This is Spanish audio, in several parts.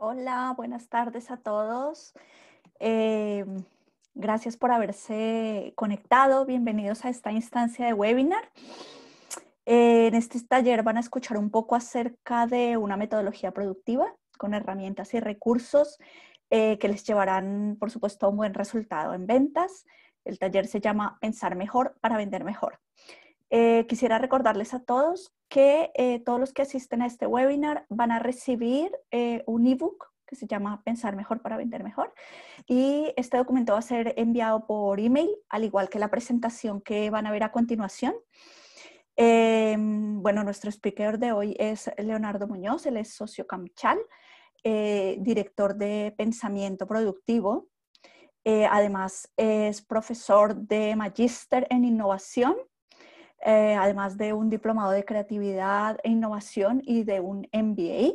Hola, buenas tardes a todos. Em, gracias por haberse conectado. Bienvenidos a esta instancia de webinar. en este taller van a escuchar un poco acerca de una metodología productiva con herramientas y recursos eh, que les llevarán, por supuesto, a un buen resultado en ventas. El taller se llama Pensar mejor para vender mejor. Eh, quisiera recordarles a todos que eh, todos los que asisten a este webinar van a recibir eh, un ebook que se llama Pensar mejor para vender mejor. Y este documento va a ser enviado por email, al igual que la presentación que van a ver a continuación. Em, bueno, nuestro speaker de hoy es Leonardo Muñoz, él es socio Camchal, director de pensamiento productivo. además, es profesor de magíster en innovación eh, además de un diplomado de creatividad e innovación y de un MBA.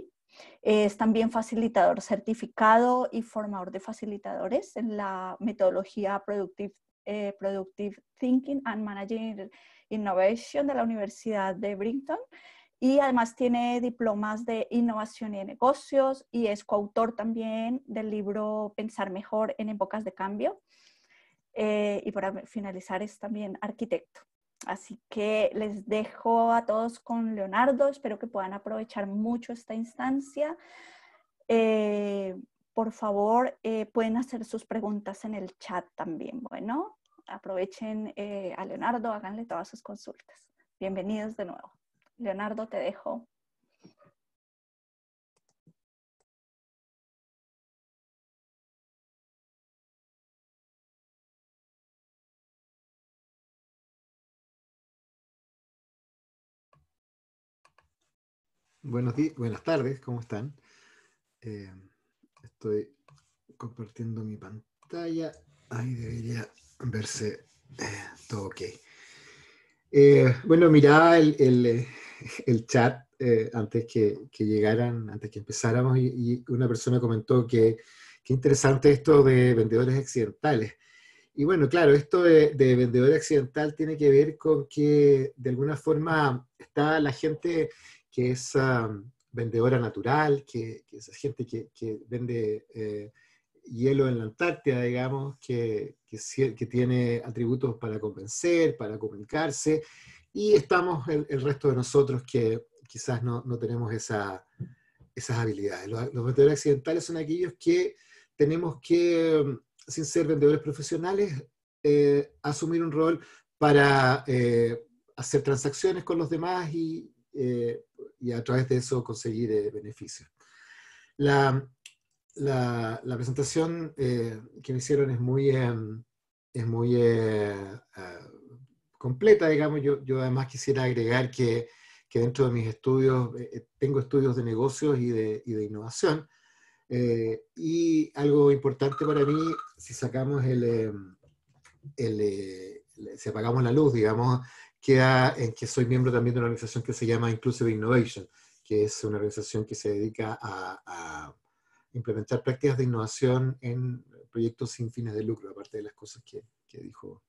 Es también facilitador certificado y formador de facilitadores en la metodología Productive, eh, Thinking and Managing Innovation de la Universidad de Brinton y además tiene diplomas de innovación y negocios y es coautor también del libro Pensar mejor en épocas de cambio. Eh, y para finalizar es también arquitecto. Así que les dejo a todos con Leonardo, espero que puedan aprovechar mucho esta instancia. Eh, por favor, eh, pueden hacer sus preguntas en el chat también. Bueno, aprovechen eh, a Leonardo, háganle todas sus consultas. Bienvenidos de nuevo. Leonardo, te dejo Buenos días, buenas tardes, ¿cómo están? Eh, estoy compartiendo mi pantalla. Ahí debería verse eh, todo ok. Eh, bueno, miraba el, chat antes que, llegaran, antes que empezáramos, y, una persona comentó que qué interesante esto de vendedores accidentales. Y bueno, claro, esto de, de, vendedor accidental tiene que ver con que de alguna forma está la gente que es vendedora natural, que, que, es gente que, vende eh, hielo en la Antártida, digamos, que, que, tiene atributos para convencer, para comunicarse, y estamos el, el resto de nosotros que quizás no, tenemos esa, esas habilidades. Los, vendedores accidentales son aquellos que tenemos que, mm, sin ser vendedores profesionales, eh, asumir un rol para eh, hacer transacciones con los demás y, eh, y a través de eso conseguir beneficios. La, la, presentación eh, que me hicieron es muy, eh, es muy completa, digamos. Yo, yo, además quisiera agregar que, que dentro de mis estudios tengo estudios de negocios y de, y de innovación. y algo importante para mí, si sacamos el, el, si apagamos la luz, digamos, queda en que soy miembro también de una organización que se llama Inclusive Innovation, que es una organización que se dedica a, implementar prácticas de innovación en proyectos sin fines de lucro, aparte de las cosas que, dijo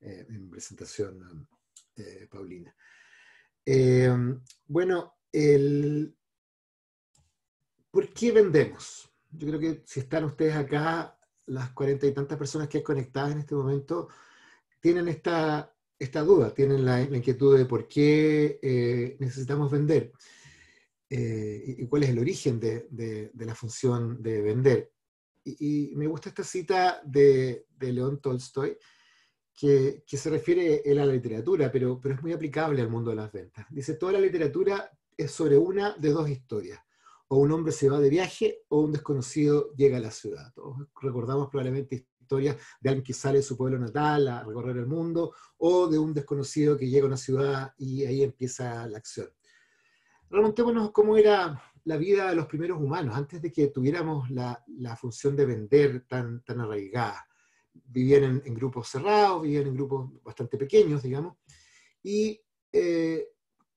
eh, en presentación um, eh, Paulina. Em, bueno, ¿por qué vendemos? Yo creo que si están ustedes acá, las cuarenta y tantas personas que hay conectadas en este momento, tienen esta esta duda, tienen la, inquietud de por qué eh, necesitamos vender eh, y, cuál es el origen de, la función de vender. Y, me gusta esta cita de, León Tolstoy, que, se refiere él a la literatura, pero, pero es muy aplicable al mundo de las ventas. Dice, toda la literatura es sobre una de dos historias. O un hombre se va de viaje o un desconocido llega a la ciudad. Todos recordamos probablemente historias de alguien que sale de su pueblo natal a recorrer el mundo o de un desconocido que llega a una ciudad y ahí empieza la acción. Remontémonos cómo era la vida de los primeros humanos antes de que tuviéramos la, función de vender tan, tan arraigada. Vivían en, grupos cerrados, vivían en grupos bastante pequeños, digamos, y eh,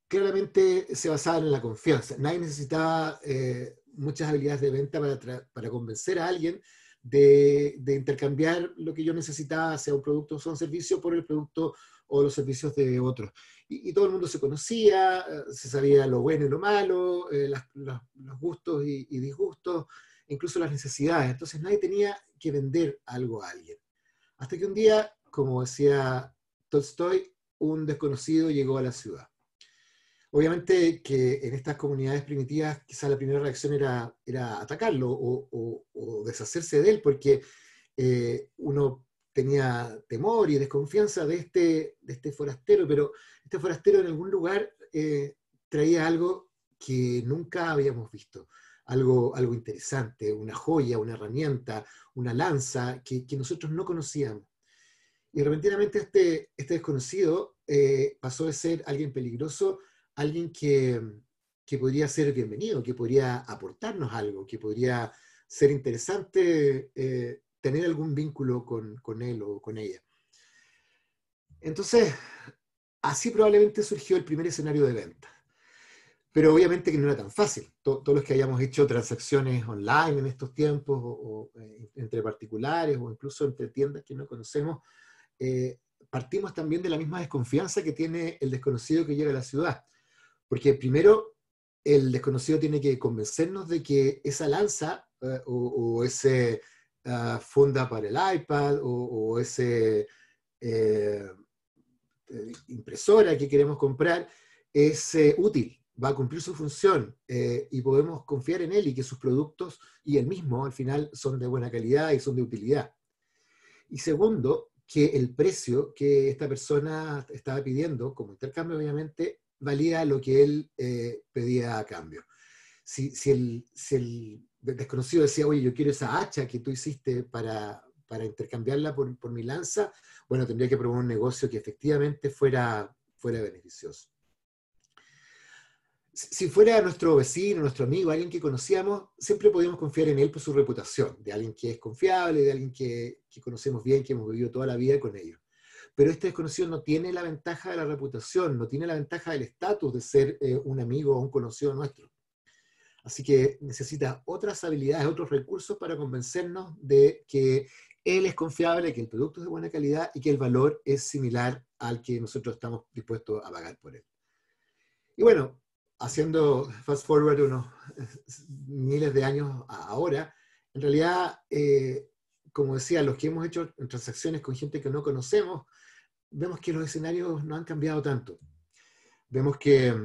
claramente se basaban en la confianza. Nadie necesitaba eh, muchas habilidades de venta para, para convencer a alguien de, intercambiar lo que yo necesitaba, sea un producto o un servicio, por el producto o los servicios de otros. Y, todo el mundo se conocía, eh, se sabía lo bueno y lo malo, eh, los gustos y, y disgustos, incluso las necesidades. Entonces nadie tenía que vender algo a alguien. Hasta que un día, como decía Tolstoy, un desconocido llegó a la ciudad. Obviamente que en estas comunidades primitivas quizá la primera reacción era, atacarlo o, deshacerse de él, porque eh, uno tenía temor y desconfianza este, de este, forastero, pero este forastero en algún lugar eh, traía algo que nunca habíamos visto, algo, interesante, una joya, una herramienta, una lanza que, nosotros no conocíamos. Y repentinamente este, este desconocido eh, pasó de ser alguien peligroso alguien que, podría ser bienvenido, que podría aportarnos algo, que podría ser interesante eh, tener algún vínculo con, él o con ella. Entonces, así probablemente surgió el primer escenario de venta. Pero obviamente que no era tan fácil. todos los que hayamos hecho transacciones online en estos tiempos, o, eh, entre particulares, o incluso entre tiendas que no conocemos, eh, partimos también de la misma desconfianza que tiene el desconocido que llega a la ciudad porque primero el desconocido tiene que convencernos de que esa lanza eh, o, ese eh, funda para el iPad o, o ese eh, impresora que queremos comprar es útil, va a cumplir su función y podemos confiar en él y que sus productos y él mismo al final son de buena calidad y son de utilidad. Y segundo, que el precio que esta persona estaba pidiendo como intercambio obviamente valía lo que él eh, pedía a cambio. Si, el, desconocido decía, oye, yo quiero esa hacha que tú hiciste para, intercambiarla por, mi lanza, bueno, tendría que probar un negocio que efectivamente fuera, fuera beneficioso. Si fuera nuestro vecino, nuestro amigo, alguien que conocíamos, siempre podíamos confiar en él por su reputación, de alguien que es confiable, de alguien que conocemos bien, que hemos vivido toda la vida con ellos pero este desconocido no tiene la ventaja de la reputación, no tiene la ventaja del estatus de ser eh, un amigo o un conocido nuestro. Así que necesita otras habilidades, otros recursos para convencernos de que él es confiable, que el producto es de buena calidad y que el valor es similar al que nosotros estamos dispuestos a pagar por él. Y bueno, haciendo fast forward unos eh, miles de años a ahora, en realidad, eh, como decía, los que hemos hecho transacciones con gente que no conocemos, vemos que los escenarios no han cambiado tanto. Vemos que,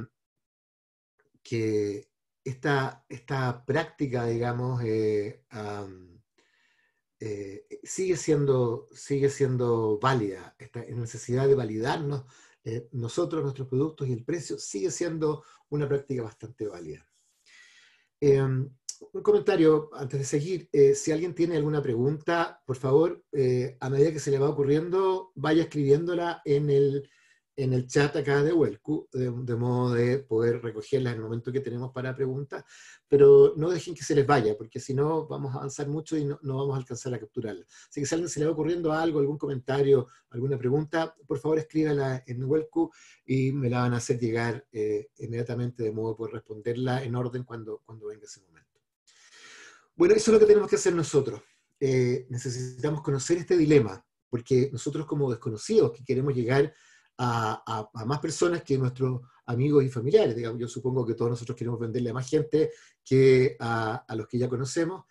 que esta, esta práctica, digamos, eh, eh, sigue, siendo, sigue siendo válida. Esta necesidad de validarnos eh, nosotros, nuestros productos y el precio sigue siendo una práctica bastante válida. Em, un comentario antes de seguir. Eh, si alguien tiene alguna pregunta, por favor, eh, a medida que se le va ocurriendo, vaya escribiéndola en el, en el chat acá de Huelcu, de, modo de poder recogerla en el momento que tenemos para preguntas, pero no dejen que se les vaya, porque si no vamos a avanzar mucho y no, vamos a alcanzar a capturarla. Así que si alguien se le va ocurriendo algo, algún comentario, alguna pregunta, por favor escríbala en Huelcu y me la van a hacer llegar eh, inmediatamente, de modo de poder responderla en orden cuando, cuando venga ese momento. Bueno, eso es lo que tenemos que hacer nosotros. Eh, necesitamos conocer este dilema, porque nosotros como desconocidos que queremos llegar a, más personas que nuestros amigos y familiares. Digamos, yo supongo que todos nosotros queremos venderle a más gente que a, los que ya conocemos.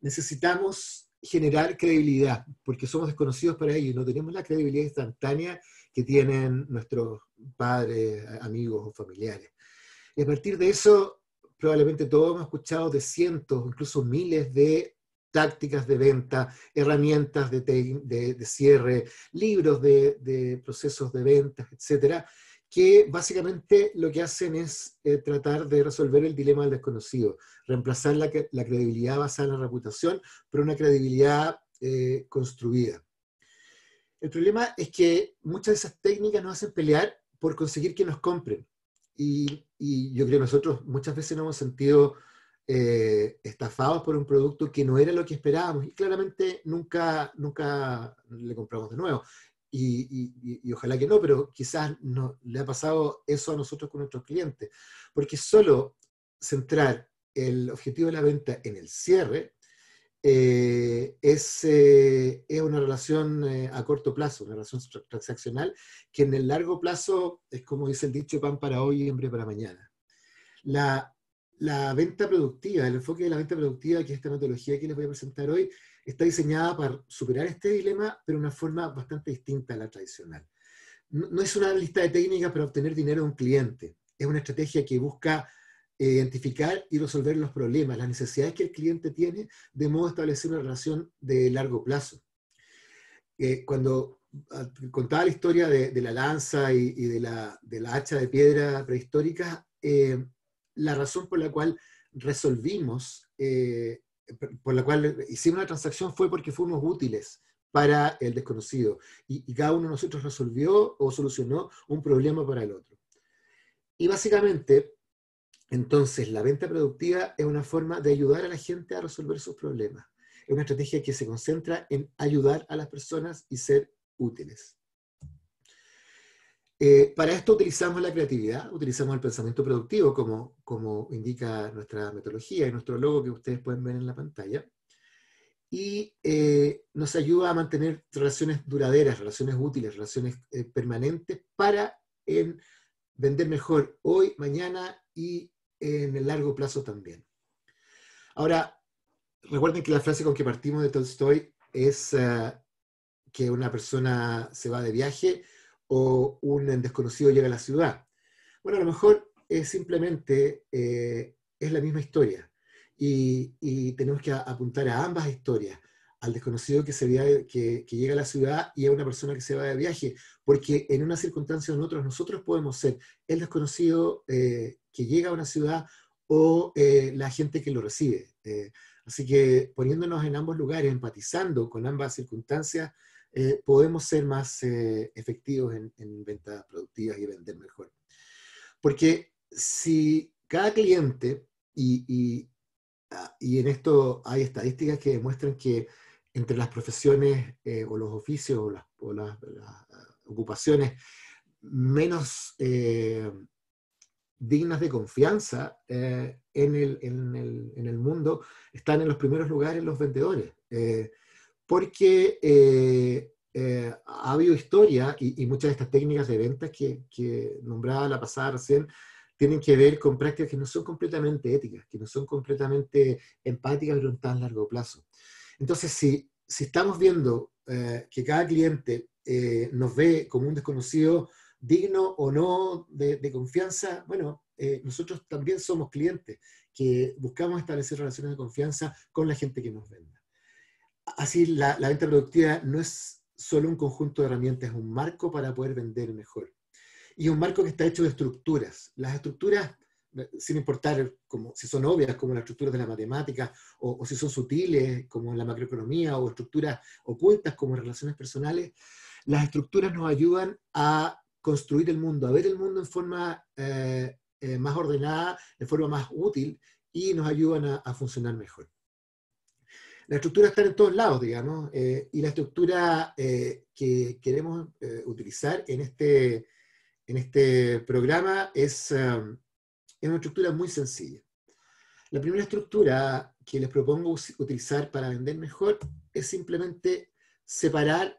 Necesitamos generar credibilidad, porque somos desconocidos para ellos, no tenemos la credibilidad instantánea que tienen nuestros padres, amigos o familiares. Y a partir de eso, probablemente todos hemos escuchado de cientos, incluso miles de tácticas de venta, herramientas de, de, cierre, libros de, procesos de ventas, etcétera, que básicamente lo que hacen es eh, tratar de resolver el dilema del desconocido, reemplazar la, credibilidad basada en la reputación por una credibilidad eh, construida. El problema es que muchas de esas técnicas nos hacen pelear por conseguir que nos compren. Y y yo creo que nosotros muchas veces nos hemos sentido eh, estafados por un producto que no era lo que esperábamos y claramente nunca, nunca le compramos de nuevo. Y, ojalá que no, pero quizás le ha pasado eso a nosotros con nuestros clientes, porque solo centrar el objetivo de la venta en el cierre eh, eh, es, una relación eh, a corto plazo, una relación transaccional, que en el largo plazo es como dice el dicho, pan para hoy y hambre para mañana. La, venta productiva, el enfoque de la venta productiva, que es esta metodología que les voy a presentar hoy, está diseñada para superar este dilema, pero de una forma bastante distinta a la tradicional. No, es una lista de técnicas para obtener dinero a un cliente, es una estrategia que busca eh, identificar y resolver los problemas, las necesidades que el cliente tiene, de modo de establecer una relación de largo plazo. Eh, cuando ah, contaba la historia de, la lanza y, de, la, hacha de piedra prehistórica, eh, la razón por la cual resolvimos, por la cual hicimos una transacción fue porque fuimos útiles para el desconocido y, y cada uno de nosotros resolvió o solucionó un problema para el otro. Y básicamente entonces, la venta productiva es una forma de ayudar a la gente a resolver sus problemas. Es una estrategia que se concentra en ayudar a las personas y ser útiles. Eh, para esto utilizamos la creatividad, utilizamos el pensamiento productivo, como, como indica nuestra metodología y nuestro logo que ustedes pueden ver en la pantalla, y eh, nos ayuda a mantener relaciones duraderas, relaciones útiles, relaciones eh, permanentes para vender mejor hoy, mañana y en el largo plazo también. Ahora, recuerden que la frase con que partimos de Tolstoy es eh, que una persona se va de viaje o un desconocido llega a la ciudad. Bueno, a lo mejor es simplemente eh, es la misma historia y, tenemos que apuntar a ambas historias, al desconocido que, se via, que, llega a la ciudad y a una persona que se va de viaje, porque en una circunstancia o en otra nosotros podemos ser el desconocido eh, que llega a una ciudad o eh, la gente que lo recibe. Eh, así que poniéndonos en ambos lugares, empatizando con ambas circunstancias, eh, podemos ser más efectivos en, ventas productivas y vender mejor. Porque si cada cliente, y, y, ah, en esto hay estadísticas que demuestran que entre las profesiones o los oficios o las ocupaciones menos dignas de confianza eh, en, el, mundo están en los primeros lugares los vendedores. Eh, porque eh, ha habido historia y, muchas de estas técnicas de ventas que, que, nombraba la pasada recién tienen que ver con prácticas que no son completamente éticas, que no son completamente empáticas pero en tan largo plazo. Entonces, si, si estamos viendo que cada cliente nos ve como un desconocido, digno o no de, confianza, bueno, eh, nosotros también somos clientes que buscamos establecer relaciones de confianza con la gente que nos venda. Así, la, venta productiva no es solo un conjunto de herramientas, es un marco para poder vender mejor. Y un marco que está hecho de estructuras. Las estructuras, sin importar como, si son obvias, como las estructuras de la matemática, o, o si son sutiles, como en la macroeconomía, o estructuras ocultas, como relaciones personales, las estructuras nos ayudan a construir el mundo, a ver el mundo en forma eh, eh, más ordenada, de forma más útil y nos ayudan a, funcionar mejor. La estructura está en todos lados, digamos, eh, y la estructura que queremos utilizar en este, en este programa es, um, es una estructura muy sencilla. La primera estructura que les propongo utilizar para vender mejor es simplemente separar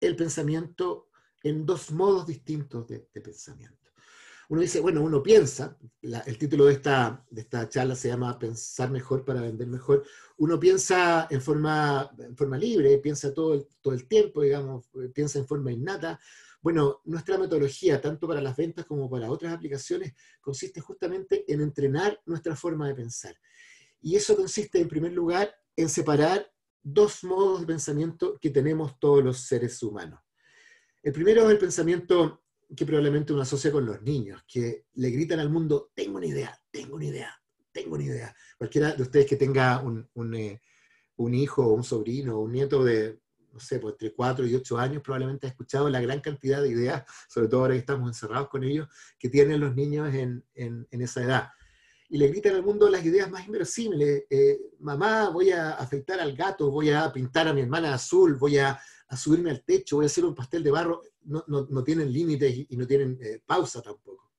el pensamiento en dos modos distintos de, pensamiento. Uno dice, bueno, uno piensa, el título de esta, de esta charla se llama Pensar mejor para vender mejor, uno piensa en forma, forma libre, piensa todo todo el tiempo, digamos, eh, piensa en forma innata. Bueno, nuestra metodología, tanto para las ventas como para otras aplicaciones, consiste justamente en entrenar nuestra forma de pensar. Y eso consiste, en primer lugar, en separar dos modos de pensamiento que tenemos todos los seres humanos. El primero es el pensamiento que probablemente uno asocia con los niños, que le gritan al mundo, tengo una idea, tengo una idea, tengo una idea. Cualquiera de ustedes que tenga un, un eh, hijo, un sobrino, un nieto de, no sé, pues entre 4 y 8 años, probablemente ha escuchado la gran cantidad de ideas, sobre todo ahora que estamos encerrados con ellos, que tienen los niños en, esa edad. Y le gritan al mundo las ideas más inverosímiles. Eh, Mamá, voy a afeitar al gato, voy a pintar a mi hermana azul, voy a a subirme al techo, voy a hacer un pastel de barro, no, tienen límites y, no tienen eh, pausa tampoco.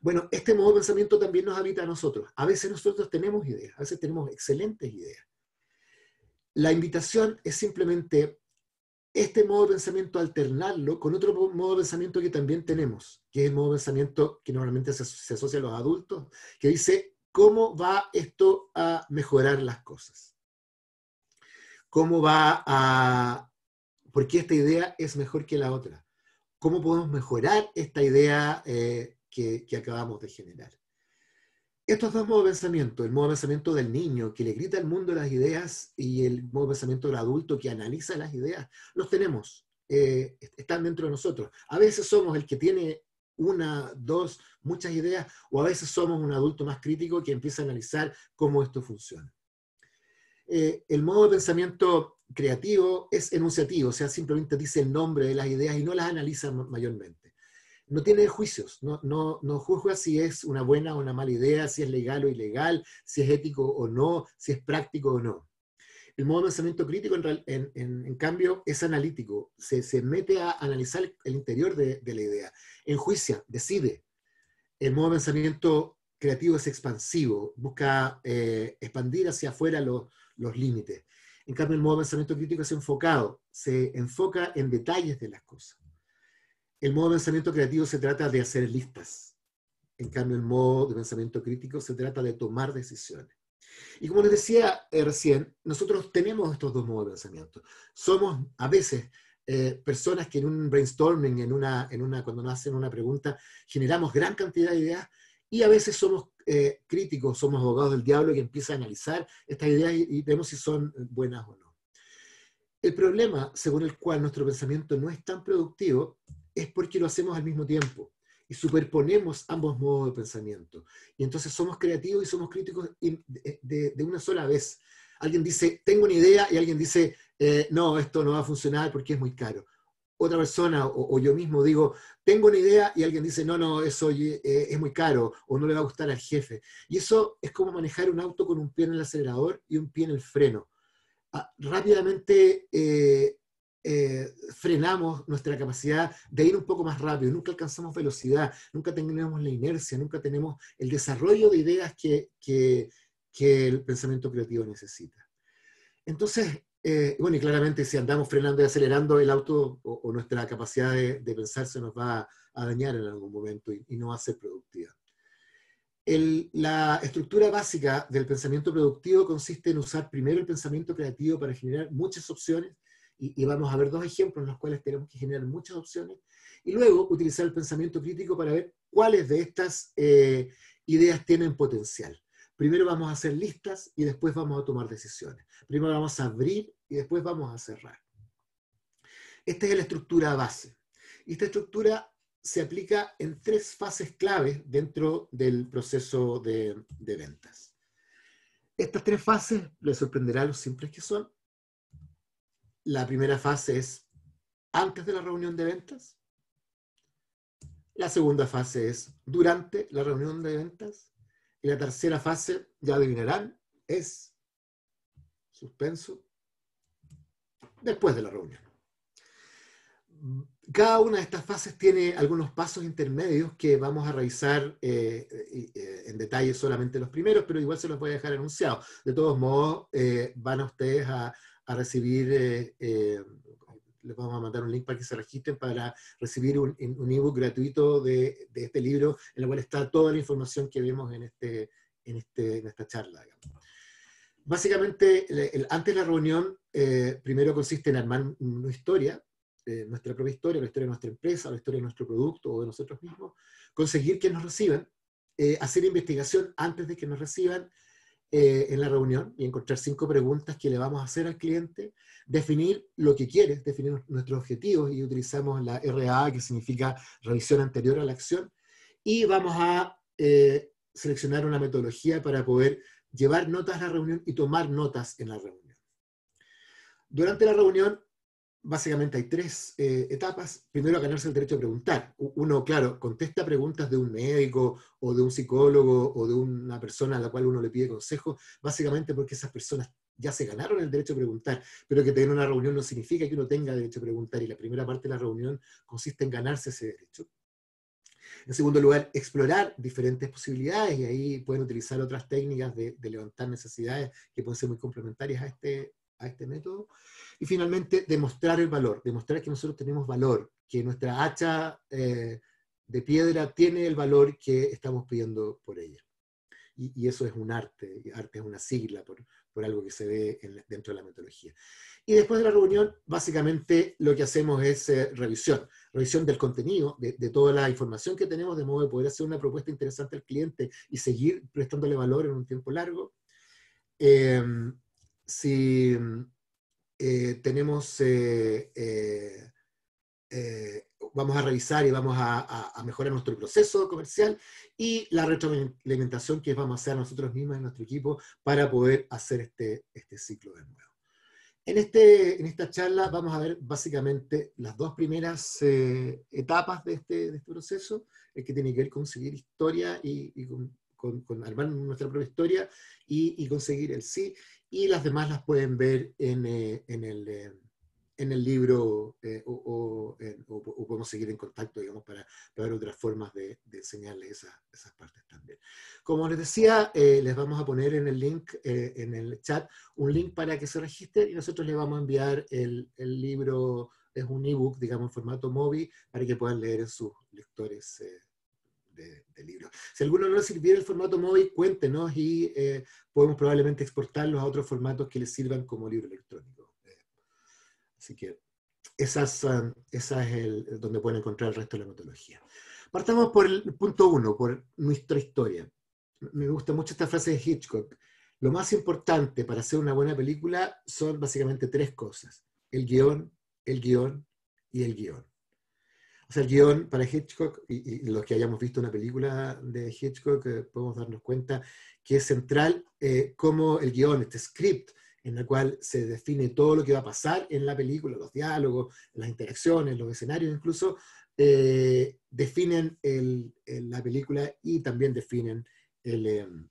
Bueno, este modo de pensamiento también nos habita a nosotros. A veces nosotros tenemos ideas, a veces tenemos excelentes ideas. La invitación es simplemente este modo de pensamiento alternarlo con otro modo de pensamiento que también tenemos, que es el modo de pensamiento que normalmente se asocia a los adultos, que dice, ¿cómo va esto a mejorar las cosas? ¿Cómo va a, ¿Por qué esta idea es mejor que la otra? ¿Cómo podemos mejorar esta idea eh, que, acabamos de generar? Estos dos modos de pensamiento, el modo de pensamiento del niño que le grita al mundo las ideas y el modo de pensamiento del adulto que analiza las ideas, los tenemos, eh, están dentro de nosotros. A veces somos el que tiene una, dos, muchas ideas, o a veces somos un adulto más crítico que empieza a analizar cómo esto funciona. Eh, el modo de pensamiento creativo es enunciativo, o sea, simplemente dice el nombre de las ideas y no las analiza mayormente. No tiene juicios, no, no, juzga si es una buena o una mala idea, si es legal o ilegal, si es ético o no, si es práctico o no. El modo de pensamiento crítico, en, cambio, es analítico, se, mete a analizar el interior de, la idea, enjuicia, decide. El modo de pensamiento creativo es expansivo, busca eh, expandir hacia afuera los límites. En cambio, el modo de pensamiento crítico es enfocado, se enfoca en detalles de las cosas. El modo de pensamiento creativo se trata de hacer listas. En cambio, el modo de pensamiento crítico se trata de tomar decisiones. Y como les decía eh, recién, nosotros tenemos estos dos modos de pensamiento. Somos a veces eh, personas que en un brainstorming, en una, en una, cuando nos hacen una pregunta, generamos gran cantidad de ideas y a veces somos eh, críticos, somos abogados del diablo que empieza a analizar estas ideas y, vemos si son eh, buenas o no. El problema según el cual nuestro pensamiento no es tan productivo es porque lo hacemos al mismo tiempo y superponemos ambos modos de pensamiento. Y entonces somos creativos y somos críticos de, una sola vez. Alguien dice, tengo una idea y alguien dice, eh, no, esto no va a funcionar porque es muy caro otra persona o, yo mismo digo, tengo una idea y alguien dice, no, no, eso eh, es muy caro o no le va a gustar al jefe. Y eso es como manejar un auto con un pie en el acelerador y un pie en el freno. Ah, rápidamente eh, eh, frenamos nuestra capacidad de ir un poco más rápido, nunca alcanzamos velocidad, nunca tenemos la inercia, nunca tenemos el desarrollo de ideas que el pensamiento creativo necesita. Entonces, eh, bueno, y claramente si andamos frenando y acelerando el auto o, nuestra capacidad de, pensar se nos va a, dañar en algún momento y, no va a ser productiva. la estructura básica del pensamiento productivo consiste en usar primero el pensamiento creativo para generar muchas opciones, y, vamos a ver dos ejemplos en los cuales tenemos que generar muchas opciones, y luego utilizar el pensamiento crítico para ver cuáles de estas eh, ideas tienen potencial. Primero vamos a hacer listas y después vamos a tomar decisiones. Primero vamos a abrir y después vamos a cerrar. Esta es la estructura base. Y esta estructura se aplica en tres fases claves dentro del proceso de, ventas. Estas tres fases les sorprenderá lo simples que son. La primera fase es antes de la reunión de ventas. La segunda fase es durante la reunión de ventas la tercera fase, ya adivinarán, es suspenso después de la reunión. Cada una de estas fases tiene algunos pasos intermedios que vamos a revisar eh, eh, en detalle solamente los primeros, pero igual se los voy a dejar anunciados. De todos modos, eh, van a ustedes a, a recibir les vamos a mandar un link para que se registren para recibir un, un ebook gratuito de, este libro, en el cual está toda la información que vemos en, este, en, este, en esta charla. Básicamente, antes de la reunión, eh, primero consiste en armar una historia, eh, nuestra propia historia, la historia de nuestra empresa, la historia de nuestro producto o de nosotros mismos, conseguir que nos reciban, eh, hacer investigación antes de que nos reciban, eh, en la reunión y encontrar cinco preguntas que le vamos a hacer al cliente, definir lo que quiere, definir nuestros objetivos y utilizamos la RAA, que significa revisión anterior a la acción, y vamos a eh, seleccionar una metodología para poder llevar notas a la reunión y tomar notas en la reunión. Durante la reunión básicamente hay tres eh, etapas. Primero, ganarse el derecho a preguntar. Uno, claro, contesta preguntas de un médico o de un psicólogo o de una persona a la cual uno le pide consejo, básicamente porque esas personas ya se ganaron el derecho a preguntar, pero que tener una reunión no significa que uno tenga derecho a preguntar y la primera parte de la reunión consiste en ganarse ese derecho. En segundo lugar, explorar diferentes posibilidades y ahí pueden utilizar otras técnicas de, de levantar necesidades que pueden ser muy complementarias a este, a este método. Y finalmente, demostrar el valor, demostrar que nosotros tenemos valor, que nuestra hacha eh, de piedra tiene el valor que estamos pidiendo por ella. Y, eso es un arte, arte es una sigla por, por algo que se ve dentro de la metodología. Y después de la reunión, básicamente lo que hacemos es eh, revisión, revisión del contenido, de, toda la información que tenemos, de modo de poder hacer una propuesta interesante al cliente y seguir prestándole valor en un tiempo largo. Em, si mm, eh, tenemos, eh, eh, vamos a revisar y vamos a, mejorar nuestro proceso comercial y la retroalimentación que vamos a hacer nosotros mismos en nuestro equipo para poder hacer este, este ciclo de nuevo. En, este, en esta charla vamos a ver básicamente las dos primeras etapas este, de este, proceso, el que tiene que ver con seguir historia y, con, con, armar nuestra propia historia y conseguir el sí, y las demás las pueden ver en, eh, en, el, eh, en el, libro eh, o, podemos seguir en contacto, digamos, para, ver otras formas de, de enseñarles esas, esas, partes también. Como les decía, les vamos a poner en el link, en el chat, un link para que se registren y nosotros les vamos a enviar el, el libro, es un ebook, digamos, en formato móvil, para que puedan leer en sus lectores de, libros. Si alguno no le sirviera el formato móvil, cuéntenos y eh, podemos probablemente exportarlo a otros formatos que les sirvan como libro electrónico. Eh, así que esas, esa es donde pueden encontrar el resto de la metodología. Partamos por el punto uno, por nuestra historia. Me gusta mucho esta frase de Hitchcock. Lo más importante para hacer una buena película son básicamente tres cosas. El guión, el guión y el guión. O sea, el guión para Hitchcock, y, los que hayamos visto una película de Hitchcock, eh, podemos darnos cuenta que es central eh, como el guión, este script, en el cual se define todo lo que va a pasar en la película, los diálogos, las interacciones, los escenarios incluso, eh, definen la película y también definen em,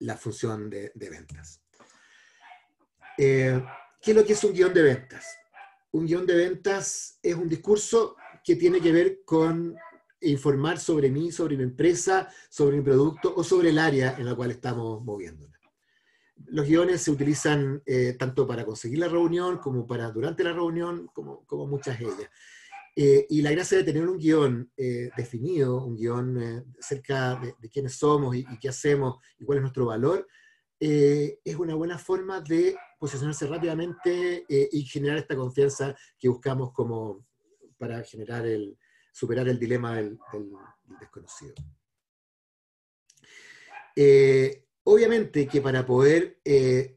la función de, ventas. ¿Qué es lo que es un guión de ventas? un guión de ventas es un discurso que tiene que ver con informar sobre mí, sobre mi empresa, sobre mi producto o sobre el área en la cual estamos moviéndonos. Los guiones se utilizan eh, tanto para conseguir la reunión como para durante la reunión, como, muchas ellas. Eh, y la gracia de tener un guión eh, definido, un guión cerca de, quiénes somos y, y qué hacemos y cuál es nuestro valor, eh, es una buena forma de posicionarse rápidamente eh, y generar esta confianza que buscamos como para generar el, superar el dilema del, desconocido. Eh, obviamente que para poder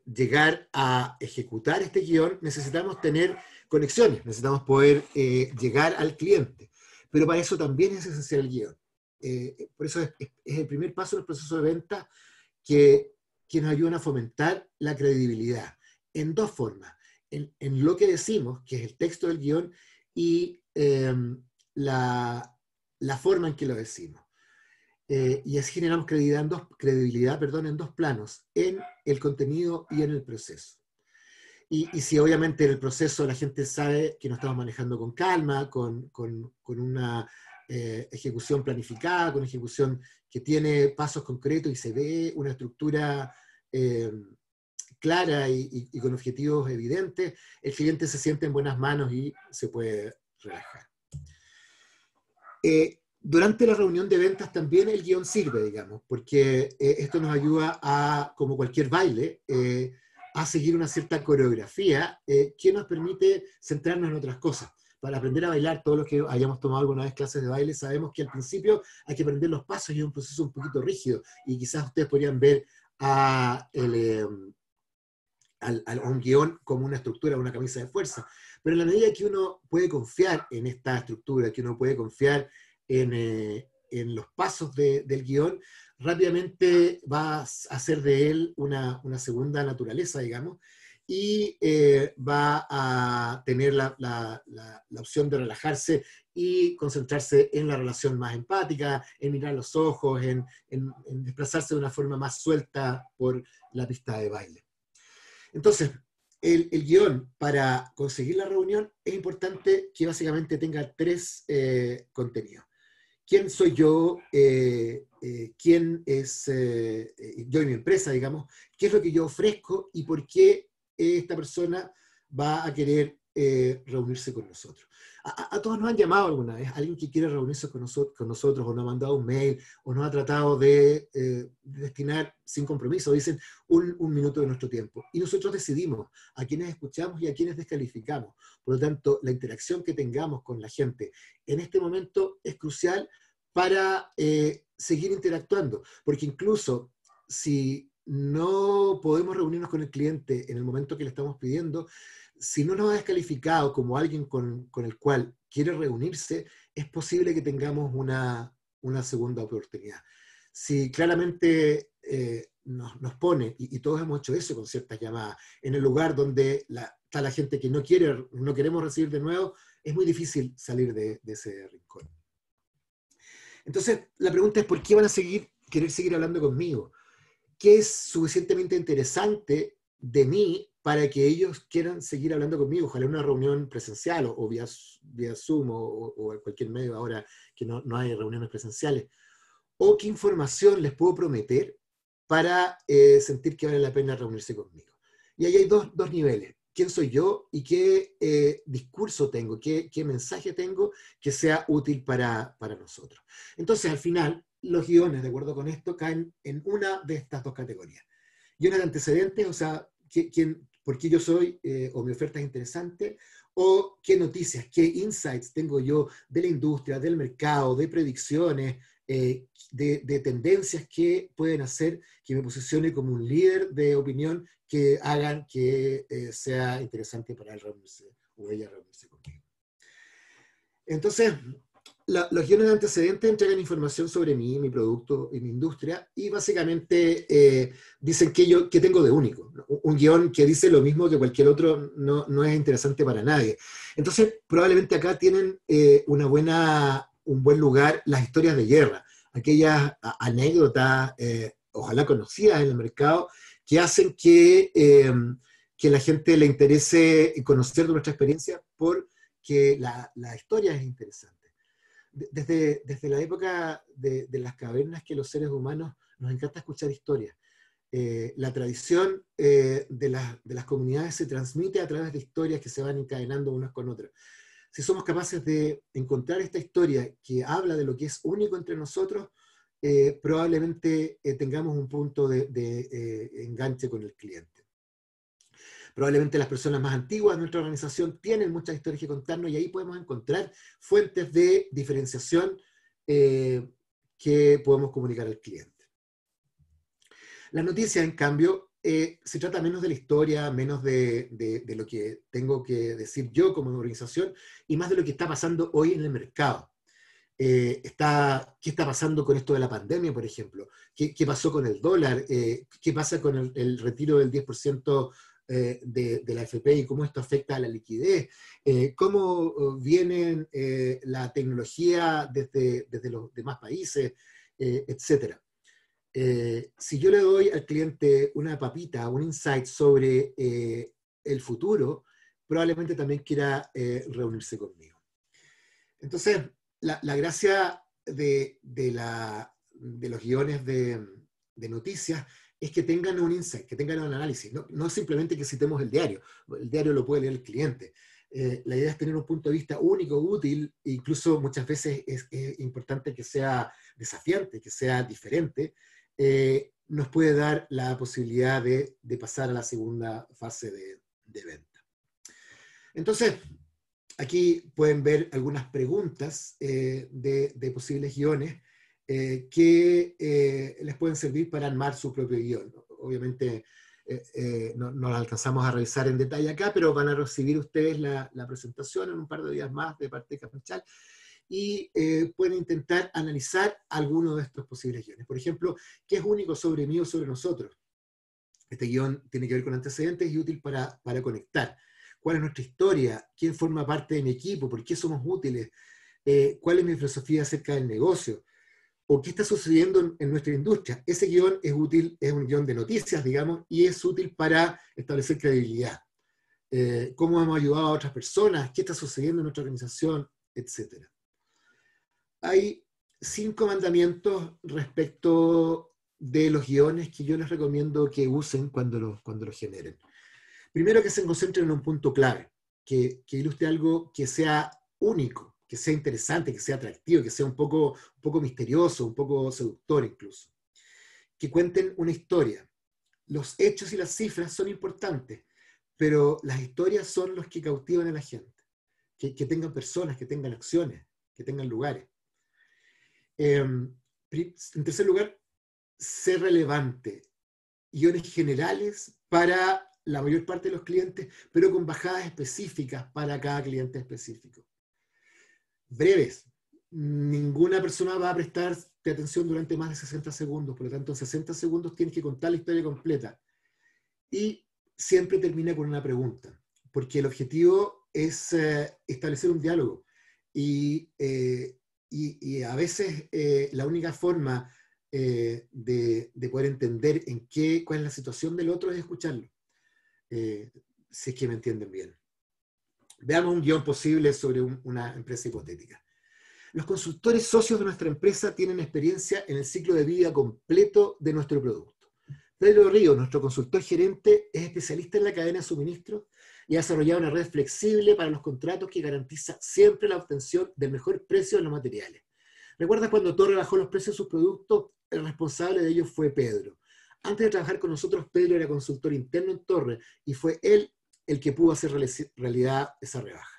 llegar a ejecutar este guión necesitamos tener conexiones, necesitamos poder llegar al cliente, pero para eso también es esencial el guión. por eso es el primer paso del proceso de venta que que nos ayudan a fomentar la credibilidad en dos formas. En, lo que decimos, que es el texto del guión, y em, la, forma en que lo decimos. Eh, y así generamos credibilidad, en dos, planos, en el contenido y en el proceso. Y, si obviamente en el proceso la gente sabe que nos estamos manejando con calma, con una eh, ejecución planificada, con ejecución que tiene pasos concretos y se ve una estructura eh, clara y, con objetivos evidentes, el cliente se siente en buenas manos y se puede relajar. Eh, durante la reunión de ventas también el guión sirve, digamos, porque esto nos ayuda a, como cualquier baile, a seguir una cierta coreografía que nos permite centrarnos en otras cosas para aprender a bailar, todos los que hayamos tomado alguna vez clases de baile, sabemos que al principio hay que aprender los pasos y es un proceso un poquito rígido. Y quizás ustedes podrían ver a em, al, un guión como una estructura, una camisa de fuerza. Pero en la medida que uno puede confiar en esta estructura, que uno puede confiar en, eh, en los pasos del guión, rápidamente va a hacer de él una, una segunda naturaleza, digamos, y eh, va a tener la, opción de relajarse y concentrarse en la relación más empática, en mirar los ojos, en, desplazarse de una forma más suelta por la pista de baile. Entonces, el, guión para conseguir la reunión es importante que básicamente tenga tres eh, contenidos. ¿Quién soy yo? Eh, ¿Quién es yo y mi empresa, digamos? ¿Qué es lo que yo ofrezco y por qué esta persona va a querer eh, reunirse con nosotros. A, todos nos han llamado alguna vez, alguien que quiere reunirse con, nosotros, con nosotros o nos ha mandado un mail o nos ha tratado de, eh, destinar sin compromiso, dicen, un, minuto de nuestro tiempo. Y nosotros decidimos a quienes escuchamos y a quienes descalificamos. Por lo tanto, la interacción que tengamos con la gente en este momento es crucial para eh, seguir interactuando, porque incluso si no podemos reunirnos con el cliente en el momento que le estamos pidiendo, si no nos ha descalificado como alguien con, el cual quiere reunirse, es posible que tengamos una, segunda oportunidad. Si claramente eh, nos, pone, y, todos hemos hecho eso con ciertas llamadas, en el lugar donde está la gente que no quiere, no queremos recibir de nuevo, es muy difícil salir de, de ese rincón. Entonces, la pregunta es, ¿por qué van a seguir, querer seguir hablando conmigo? qué es suficientemente interesante de mí para que ellos quieran seguir hablando conmigo, ojalá una reunión presencial o, vía, Zoom o, cualquier medio ahora que no, hay reuniones presenciales, o qué información les puedo prometer para eh, sentir que vale la pena reunirse conmigo. Y ahí hay dos, niveles, quién soy yo y qué eh, discurso tengo, qué, mensaje tengo que sea útil para nosotros. Entonces, al final, los guiones, de acuerdo con esto, caen en una de estas dos categorías. Guiones de antecedentes, o sea, ¿quién, por qué yo soy eh, o mi oferta es interesante, o qué noticias, qué insights tengo yo de la industria, del mercado, de predicciones, eh, de, tendencias que pueden hacer que me posicione como un líder de opinión que hagan que eh, sea interesante para el reunirse o ella reunirse Entonces, los guiones de antecedentes entregan información sobre mí, mi producto y mi industria, y básicamente eh, dicen que yo que tengo de único. Un, guión que dice lo mismo que cualquier otro no, es interesante para nadie. Entonces, probablemente acá tienen eh, una buena, un buen lugar las historias de guerra, aquellas anécdotas, eh, ojalá conocidas en el mercado, que hacen que, que la gente le interese conocer nuestra experiencia porque la, la historia es interesante desde, la época de, las cavernas que los seres humanos nos encanta escuchar historias. Eh, la tradición eh, de, las comunidades se transmite a través de historias que se van encadenando unas con otras. Si somos capaces de encontrar esta historia que habla de lo que es único entre nosotros, eh, probablemente tengamos un punto de enganche con el cliente. Probablemente las personas más antiguas de nuestra organización tienen muchas historias que contarnos y ahí podemos encontrar fuentes de diferenciación eh, que podemos comunicar al cliente. La noticias, en cambio, eh, se trata menos de la historia, menos de, lo que tengo que decir yo como organización y más de lo que está pasando hoy en el mercado. Eh, está, ¿Qué está pasando con esto de la pandemia, por ejemplo? ¿Qué, pasó con el dólar? ¿Qué pasa con el retiro del 10% eh, de, la FP y cómo esto afecta a la liquidez, eh, cómo eh, viene la tecnología desde, los demás países, etc. si yo le doy al cliente una papita, un insight sobre el futuro, probablemente también quiera reunirse conmigo. Entonces, la, gracia de, los guiones de, de noticias es que tengan un insight, que tengan un análisis. No, simplemente que citemos el diario, el diario lo puede leer el cliente. Eh, la idea es tener un punto de vista único, útil, e incluso muchas veces es, importante que sea desafiante, que sea diferente. Eh, nos puede dar la posibilidad de, pasar a la segunda fase de, venta. Entonces, aquí pueden ver algunas preguntas eh, de, de, posibles guiones. Eh, que eh, les pueden servir para armar su propio guión. Obviamente eh, no, lo alcanzamos a revisar en detalle acá, pero van a recibir ustedes la, presentación en un par de días más de parte de Capital y pueden intentar analizar alguno de estos posibles guiones. Por ejemplo, ¿qué es único sobre mí o sobre nosotros? Este guión tiene que ver con antecedentes y útil para, conectar. ¿Cuál es nuestra historia? ¿Quién forma parte de mi equipo? ¿Por qué somos útiles? cuál es mi filosofía acerca del negocio, o qué está sucediendo en, nuestra industria. Ese guión es útil, es un guión de noticias, digamos, y es útil para establecer credibilidad. Eh, cómo hemos ayudado a otras personas, qué está sucediendo en nuestra organización, Etcétera. Hay cinco mandamientos respecto de los guiones que yo les recomiendo que usen cuando los, cuando generen. Primero que se concentren en un punto clave, que ilustre algo que sea único, que sea interesante, que sea atractivo, que sea un poco, misterioso, un poco seductor incluso. Que cuenten una historia. Los hechos y las cifras son importantes, pero las historias son los que cautivan a la gente. Que, tengan personas, que tengan acciones, que tengan lugares. Em, en tercer lugar, ser relevante. Guiones generales para la mayor parte de los clientes, pero con bajadas específicas para cada cliente específico breves. Ninguna persona va a prestarte atención durante más de 60 segundos, por lo tanto, en 60 segundos tienes que contar la historia completa. Y siempre termina con una pregunta, porque el objetivo es eh, establecer un diálogo. Y, eh, a veces eh, la única forma de, de, poder entender en qué, cuál es la situación del otro es escucharlo, si es que me entienden bien. Veamos un guión posible sobre una empresa hipotética. Los consultores socios de nuestra empresa tienen experiencia en el ciclo de vida completo de nuestro producto. Pedro Río, nuestro consultor gerente, es especialista en la cadena de suministro y ha desarrollado una red flexible para los contratos que garantiza siempre la obtención del mejor precio de los materiales. ¿Recuerdas cuando Torre bajó los precios de sus productos? El responsable de ellos fue Pedro. Antes de trabajar con nosotros, Pedro era consultor interno en Torre y fue él el que pudo hacer realidad esa rebaja.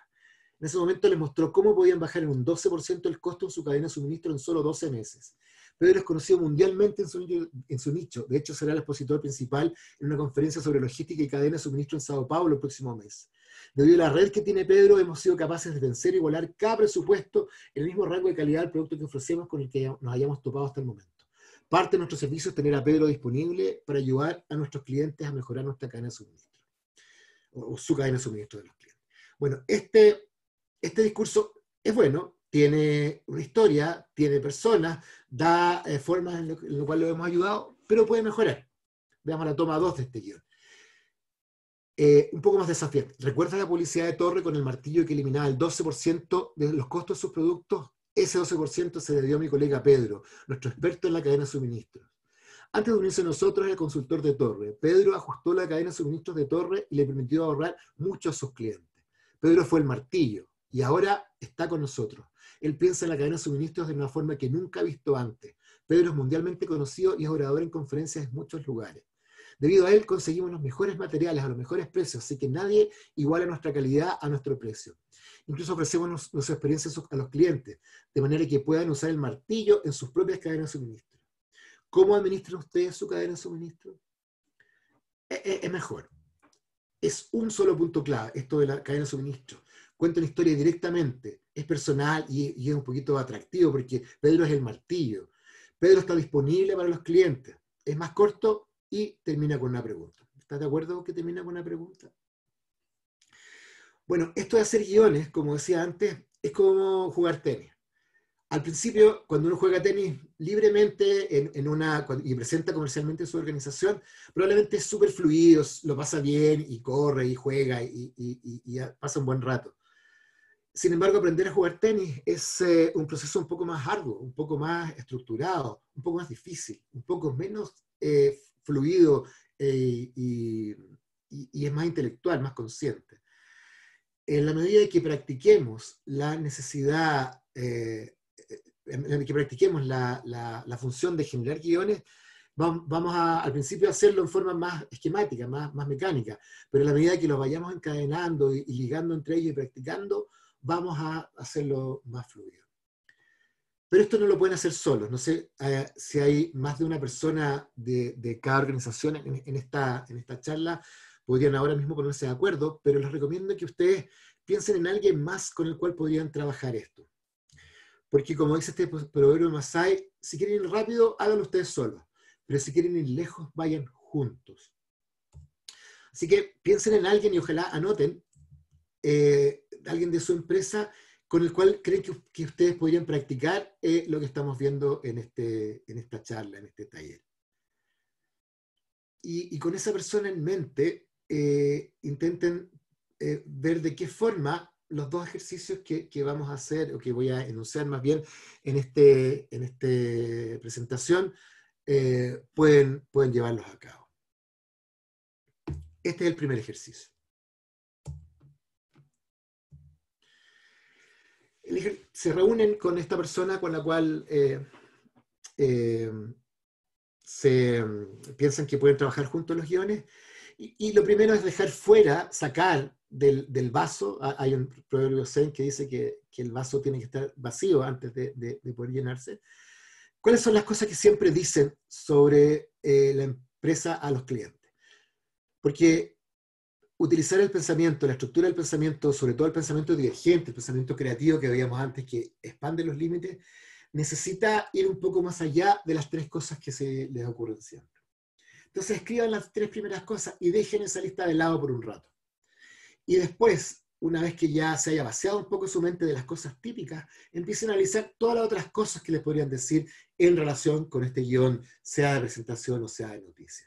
En ese momento les mostró cómo podían bajar en un 12% el costo en su cadena de suministro en solo 12 meses. Pedro es conocido mundialmente en su, nicho. De hecho, será el expositor principal en una conferencia sobre logística y cadena de suministro en Sao Paulo el próximo mes. Debido a la red que tiene Pedro, hemos sido capaces de vencer y volar cada presupuesto en el mismo rango de calidad del producto que ofrecemos con el que nos hayamos topado hasta el momento. Parte de nuestro servicio es tener a Pedro disponible para ayudar a nuestros clientes a mejorar nuestra cadena de suministro o, su cadena de suministro de los clientes. Bueno, este, este discurso es bueno, tiene una historia, tiene personas, da eh, formas en lo, cuales lo, cual lo hemos ayudado, pero puede mejorar. Veamos la toma 2 de este guión. Eh, un poco más desafiante. ¿Recuerda la publicidad de Torre con el martillo que eliminaba el 12% de los costos de sus productos? Ese 12% se le dio a mi colega Pedro, nuestro experto en la cadena de suministro. Antes de unirse a nosotros, el consultor de Torre. Pedro ajustó la cadena de suministros de Torre y le permitió ahorrar mucho a sus clientes. Pedro fue el martillo y ahora está con nosotros. Él piensa en la cadena de suministros de una forma que nunca ha visto antes. Pedro es mundialmente conocido y es orador en conferencias en muchos lugares. Debido a él conseguimos los mejores materiales a los mejores precios, así que nadie iguala nuestra calidad a nuestro precio. Incluso ofrecemos nuestra experiencia a los clientes, de manera que puedan usar el martillo en sus propias cadenas de suministros. ¿Cómo administran ustedes su cadena de suministro? E, e, es, mejor. Es un solo punto clave, esto de la cadena de suministro. Cuenta una historia directamente, es personal y, es un poquito atractivo porque Pedro es el martillo. Pedro está disponible para los clientes. Es más corto y termina con una pregunta. ¿Estás de acuerdo que termina con una pregunta? Bueno, esto de hacer guiones, como decía antes, es como jugar tenis al principio, cuando uno juega tenis libremente en, una, y presenta comercialmente su organización, probablemente es súper fluido, lo pasa bien y corre y juega y, pasa un buen rato. Sin embargo, aprender a jugar tenis es eh, un proceso un poco más arduo, un poco más estructurado, un poco más difícil, un poco menos eh, fluido eh, y, es más intelectual, más consciente. En la medida de que practiquemos la necesidad en, que practiquemos la, función de generar guiones, vamos, a, al principio a hacerlo en forma más esquemática, más, mecánica, pero a la medida que los vayamos encadenando y, ligando entre ellos y practicando, vamos a hacerlo más fluido. Pero esto no lo pueden hacer solos. No sé eh, si hay más de una persona de, cada organización en, esta, en esta charla. Podrían ahora mismo ponerse de acuerdo, pero les recomiendo que ustedes piensen en alguien más con el cual podrían trabajar esto. Porque como dice este proverbio Masai, si quieren ir rápido, háganlo ustedes solos. Pero si quieren ir lejos, vayan juntos. Así que piensen en alguien y ojalá anoten eh, alguien de su empresa con el cual creen que, ustedes podrían practicar eh, lo que estamos viendo en, este, en esta charla, en este taller. Y, con esa persona en mente, eh, intenten eh, ver de qué forma los dos ejercicios que, vamos a hacer, o que voy a enunciar más bien en esta en este presentación, eh, pueden, pueden llevarlos a cabo. Este es el primer ejercicio. se reúnen con esta persona con la cual eh, eh, se piensan que pueden trabajar juntos los guiones y, lo primero es dejar fuera, sacar del, vaso, hay un proverbio zen que dice que, el vaso tiene que estar vacío antes de, poder llenarse. ¿Cuáles son las cosas que siempre dicen sobre eh, la empresa a los clientes? Porque utilizar el pensamiento, la estructura del pensamiento, sobre todo el pensamiento divergente, el pensamiento creativo que veíamos antes, que expande los límites, necesita ir un poco más allá de las tres cosas que se les ocurren siempre. Entonces escriban las tres primeras cosas y dejen esa lista de lado por un rato y después, una vez que ya se haya vaciado un poco su mente de las cosas típicas, empiecen a analizar todas las otras cosas que les podrían decir en relación con este guión, sea de presentación o sea de noticias.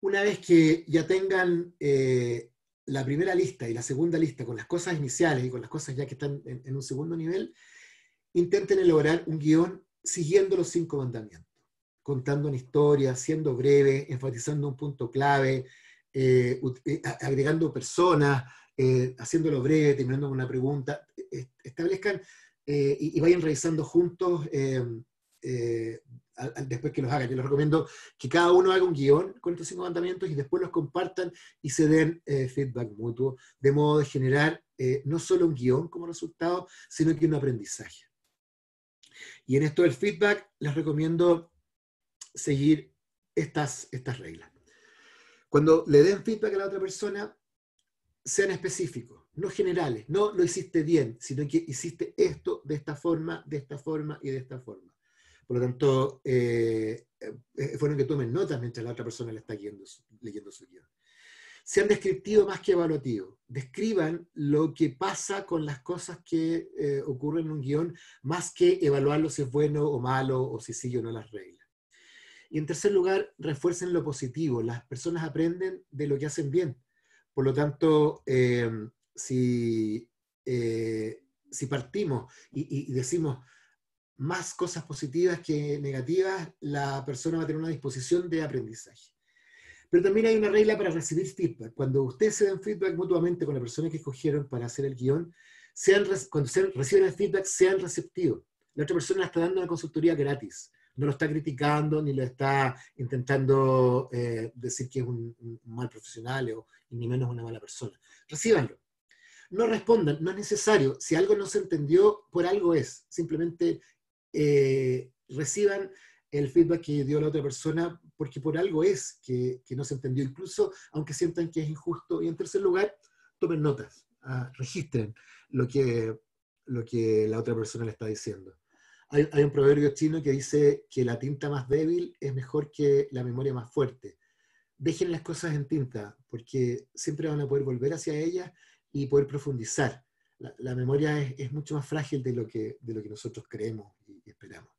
Una vez que ya tengan eh, la primera lista y la segunda lista con las cosas iniciales y con las cosas ya que están en, en un segundo nivel, intenten elaborar un guión siguiendo los cinco mandamientos, contando una historia, siendo breve, enfatizando un punto clave, eh, eh, agregando personas, eh, haciéndolo breve, terminando con una pregunta, e, e, establezcan y, vayan revisando juntos em, después que los hagan. Yo les recomiendo que cada uno haga un guión con estos cinco mandamientos y después los compartan y se den feedback mutuo, de modo de generar no solo un guión como resultado, sino que un aprendizaje. Y en esto del feedback les recomiendo seguir estas, estas reglas. Cuando le den feedback a la otra persona, sean específicos, no generales, no lo hiciste bien, sino que hiciste esto de esta forma, de esta forma y de esta forma. Por lo tanto, fueron eh, eh, que tomen notas mientras la otra persona le está leyendo su, guión. Sean descriptivos más que evaluativos. Describan lo que pasa con las cosas que eh, ocurren en un guión más que evaluarlo si es bueno o malo o si sigue o no las reglas. Y en tercer lugar, refuercen lo positivo. Las personas aprenden de lo que hacen bien. Por lo tanto, eh, eh, si, partimos y, decimos más cosas positivas que negativas, la persona va a tener una disposición de aprendizaje. Pero también hay una regla para recibir feedback. Cuando ustedes se den feedback mutuamente con la persona que escogieron para hacer el guión, cuando reciben el feedback, sean receptivos. La otra persona está dando una consultoría gratis no lo está criticando ni lo está intentando eh, decir que es un, mal profesional o ni menos una mala persona. Recíbanlo. No respondan, no es necesario. Si algo no se entendió, por algo es. Simplemente eh, reciban el feedback que dio la otra persona porque por algo es que, no se entendió, incluso aunque sientan que es injusto. Y en tercer lugar, tomen notas, ah, registren lo que, lo que la otra persona le está diciendo hay, un proverbio chino que dice que la tinta más débil es mejor que la memoria más fuerte. Dejen las cosas en tinta, porque siempre van a poder volver hacia ellas y poder profundizar. La, memoria es, mucho más frágil de lo que, de lo que nosotros creemos y, esperamos.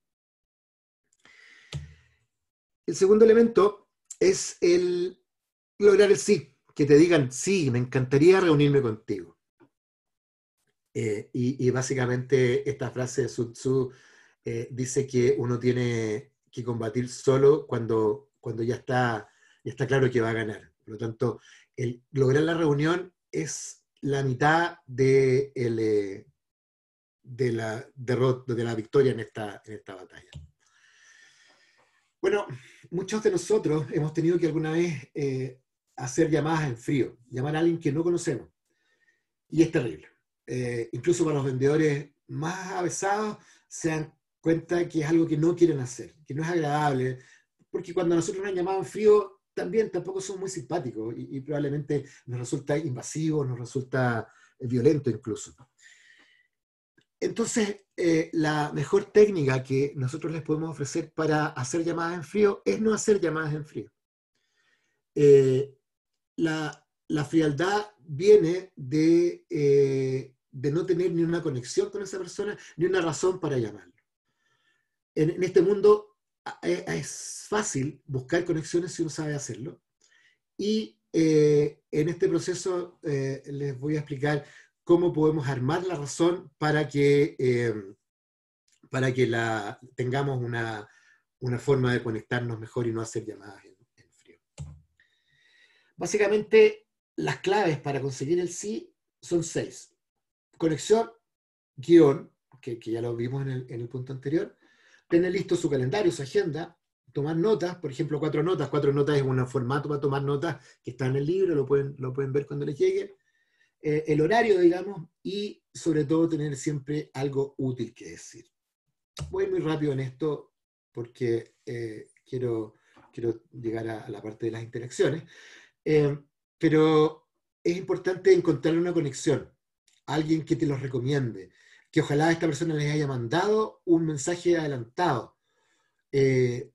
El segundo elemento es el lograr el sí, que te digan, sí, me encantaría reunirme contigo. Eh, y, y, básicamente esta frase de Sun Tzu eh, dice que uno tiene que combatir solo cuando, cuando ya, está, está claro que va a ganar. Por lo tanto, el lograr la reunión es la mitad de, el, eh, la, de la victoria en esta, en esta batalla. Bueno, muchos de nosotros hemos tenido que alguna vez eh, hacer llamadas en frío, llamar a alguien que no conocemos. Y es terrible. incluso para los vendedores más avesados se cuenta que es algo que no quieren hacer, que no es agradable, porque cuando nosotros nos en frío, también tampoco son muy simpáticos y, probablemente nos resulta invasivo, nos resulta eh, violento incluso. Entonces, eh, la mejor técnica que nosotros les podemos ofrecer para hacer llamadas en frío es no hacer llamadas en frío. Eh, la, frialdad viene de, de no tener ni una conexión con esa persona, ni una razón para llamarla en, este mundo es, fácil buscar conexiones si uno sabe hacerlo. Y eh, en este proceso eh, les voy a explicar cómo podemos armar la razón para que, em, para que la, tengamos una, una, forma de conectarnos mejor y no hacer llamadas en, frío. Básicamente, las claves para conseguir el sí son seis. Conexión, guión, que, ya lo vimos en el punto anterior tener listo su calendario, su agenda, tomar notas, por ejemplo, cuatro notas. Cuatro notas es un formato para tomar notas que está en el libro, lo pueden, lo pueden ver cuando les llegue. Eh, el horario, digamos, y sobre todo tener siempre algo útil que decir. Voy muy rápido en esto porque eh, quiero, quiero llegar a, la parte de las interacciones, eh, pero es importante encontrar una conexión, alguien que te los recomiende, que ojalá esta persona les haya mandado un mensaje adelantado. Eh,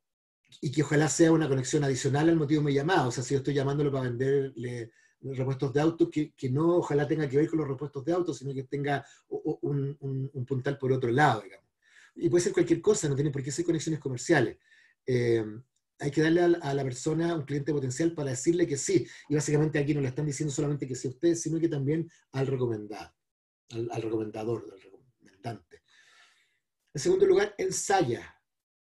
y que ojalá sea una conexión adicional al motivo de mi llamada. O sea, si yo estoy llamándolo para venderle repuestos de autos, que, no ojalá tenga que ver con los repuestos de autos, sino que tenga un, puntal por otro lado, digamos. Y puede ser cualquier cosa, no tiene por qué ser conexiones comerciales. Eh, hay que darle a, la persona, un cliente potencial, para decirle que sí. Y básicamente aquí no le están diciendo solamente que sí a usted, sino que también al recomendado, al, al recomendador, en segundo lugar, ensaya.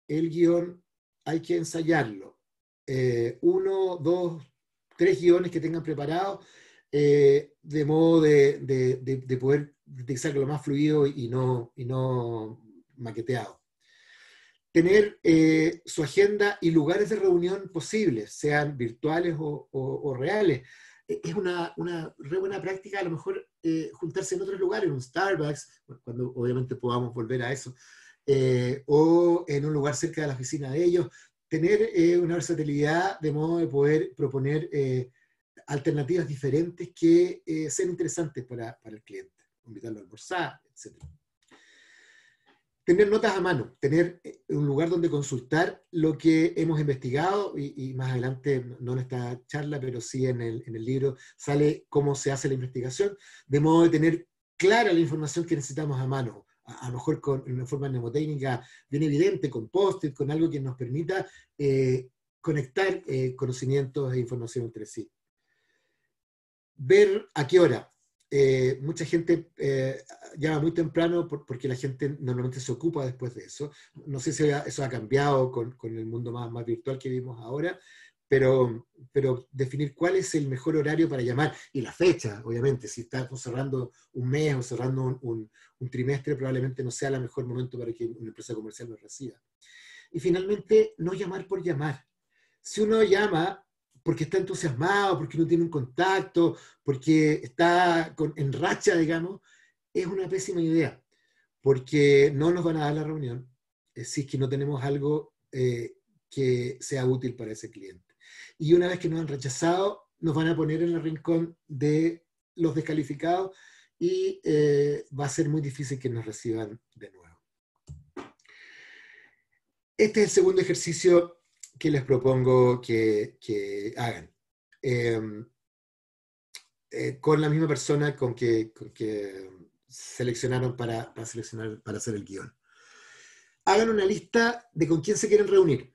El guión hay que ensayarlo. Eh, uno, dos, tres guiones que tengan preparados, eh, de modo de, poder utilizarlo lo más fluido y no, maqueteado. Tener eh, su agenda y lugares de reunión posibles, sean virtuales o reales e-, es una, re buena práctica a lo mejor eh, juntarse en otros lugares, en un Starbucks, cuando obviamente podamos volver a eso, eh, o en un lugar cerca de la oficina de ellos, tener eh, una versatilidad de modo de poder proponer alternativas diferentes que sean interesantes para, para el cliente, invitarlo a almorzar, etc tener notas a mano, tener eh, un lugar donde consultar lo que hemos investigado y, más adelante, no en esta charla, pero sí en el, libro, sale cómo se hace la investigación, de modo de tener clara la información que necesitamos a mano, a, lo mejor con una forma mnemotécnica bien evidente, con post con algo que nos permita eh, conectar eh, conocimientos e información entre sí. Ver a qué hora, eh, mucha gente eh, llama muy temprano porque la gente normalmente se ocupa después de eso. No sé si eso ha cambiado con, el mundo más, virtual que vivimos ahora, pero, definir cuál es el mejor horario para llamar y la fecha, obviamente, si estamos cerrando un mes o cerrando un, un trimestre, probablemente no sea el mejor momento para que una empresa comercial nos reciba. Y finalmente, no llamar por llamar. Si uno llama porque está entusiasmado, porque no tiene un contacto, porque está en racha, digamos, es una pésima idea, porque no nos van a dar la reunión eh, si es que no tenemos algo eh, que sea útil para ese cliente. Y una vez que nos han rechazado, nos van a poner en el rincón de los descalificados y eh, va a ser muy difícil que nos reciban de nuevo. Este es el segundo ejercicio ¿qué les propongo que, hagan? Em, eh, con la misma persona con que, seleccionaron para, seleccionar, para hacer el guión. Hagan una lista de con quién se quieren reunir.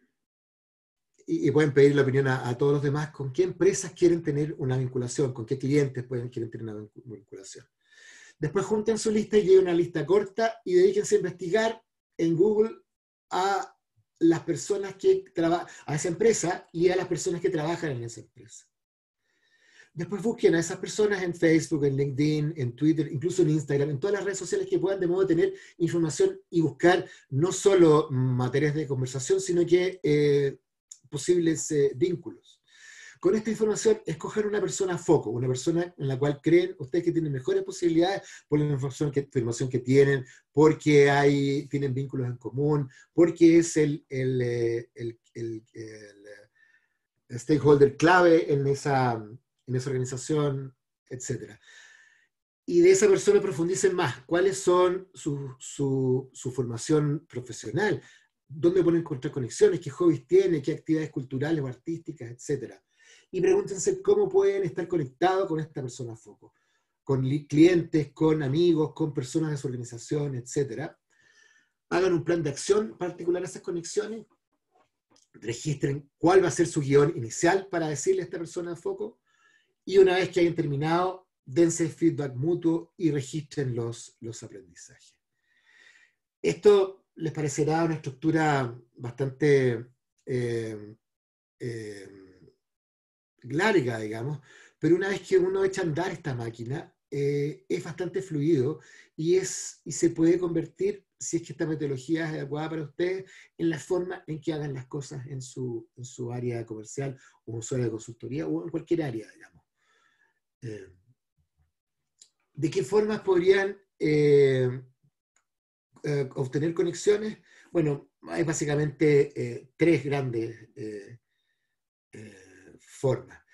Y, pueden pedir la opinión a, todos los demás con qué empresas quieren tener una vinculación, con qué clientes pueden, quieren tener una vinculación. Después junten su lista y lleven una lista corta y dedíquense a investigar en Google a las personas que trabajan, a esa empresa y a las personas que trabajan en esa empresa. Después busquen a esas personas en Facebook, en LinkedIn, en Twitter, incluso en Instagram, en todas las redes sociales que puedan, de modo tener información y buscar no solo materias de conversación, sino que eh, posibles eh, vínculos. Con esta información, escoger una persona a foco, una persona en la cual creen ustedes que tienen mejores posibilidades por la información que, tienen, porque hay, tienen vínculos en común, porque es el, eh, eh, stakeholder clave en esa, organización, etc. Y de esa persona profundicen más. ¿Cuáles son su, su formación profesional? ¿Dónde pueden encontrar conexiones? ¿Qué hobbies tiene? ¿Qué actividades culturales o artísticas? Etcétera y pregúntense cómo pueden estar conectados con esta persona a foco, con clientes, con amigos, con personas de su organización, etc. Hagan un plan de acción particular a esas conexiones, registren cuál va a ser su guión inicial para decirle a esta persona a foco, y una vez que hayan terminado, dense feedback mutuo y registren los, los aprendizajes. Esto les parecerá una estructura bastante eh, eh, larga, digamos, pero una vez que uno echa a andar esta máquina, eh, es bastante fluido y, es, y se puede convertir, si es que esta metodología es adecuada para ustedes, en la forma en que hagan las cosas en su, área comercial o en su área de consultoría o en cualquier área, digamos. Eh, ¿De qué formas podrían eh, obtener conexiones? Bueno, hay básicamente tres grandes forma,